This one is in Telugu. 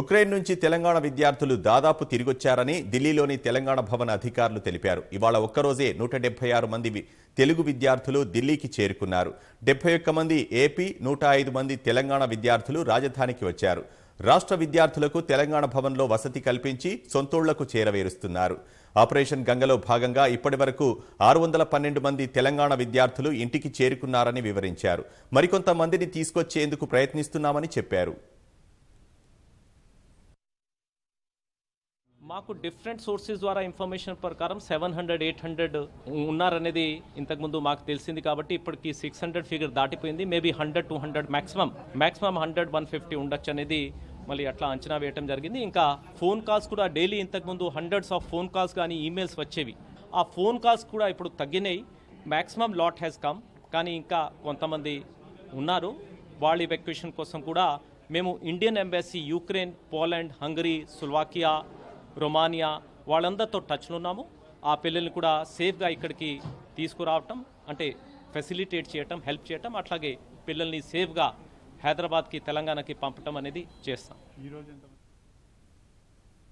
ఉక్రెయిన్ నుంచి తెలంగాణ విద్యార్థులు దాదాపు తిరిగొచ్చారని ఢిల్లీలోని తెలంగాణ భవన్ అధికారులు తెలిపారు ఇవాళ ఒక్కరోజే నూట డెబ్బై ఆరు మంది తెలుగు విద్యార్థులు ఢిల్లీకి చేరుకున్నారు డెబ్బై ఒక్క మంది ఏపీ నూట ఐదు మంది తెలంగాణ విద్యార్థులు రాజధానికి వచ్చారు రాష్ట్ర విద్యార్థులకు తెలంగాణ భవన్లో వసతి కల్పించి సొంతోళ్లకు చేరవేరుస్తున్నారు ఆపరేషన్ గంగలో భాగంగా ఇప్పటి వరకు ఆరు వందల పన్నెండు మంది తెలంగాణ విద్యార్థులు ఇంటికి చేరుకున్నారని వివరించారు మరికొంతమందిని తీసుకొచ్చేందుకు ప్రయత్నిస్తున్నామని చెప్పారు మాకు డిఫరెంట్ సోర్సెస్ ద్వారా ఇన్ఫర్మేషన్ ప్రకారం సెవెన్ హండ్రెడ్ ఎయిట్ హండ్రెడ్ ఉన్నారనేది ఇంతకుముందు మాకు తెలిసింది కాబట్టి ఇప్పటికి సిక్స్ హండ్రెడ్ ఫిగర్ దాటిపోయింది maybe hundred two hundred maximum maximum hundred one fifty ఉండొచ్చు అనేది మళ్ళీ అట్లా అంచనా వేయటం జరిగింది ఇంకా ఫోన్ కాల్స్ కూడా డైలీ ఇంతకుముందు హండ్రెడ్స్ ఆఫ్ ఫోన్ కాల్స్ కానీ ఈమెయిల్స్ వచ్చేవి ఆ ఫోన్ కాల్స్ కూడా ఇప్పుడు తగ్గినాయి మ్యాక్సిమం లాట్ హ్యాస్ కమ్ కానీ ఇంకా కొంతమంది ఉన్నారు వాళ్ళ ఎవాక్యుయేషన్ కోసం కూడా మేము Indian embassy Ukraine Poland Hungary Slovakia Romania వాళ్ళందరితో టచ్లో ఉన్నాము ఆ పిల్లల్ని కూడా సేఫ్గా ఇక్కడికి తీసుకురావటం అంటే ఫెసిలిటేట్ చేయటం హెల్ప్ చేయటం అట్లాగే పిల్లల్ని సేఫ్గా హైదరాబాద్కి తెలంగాణకి పంపటం అనేది చేస్తాం ఈరోజు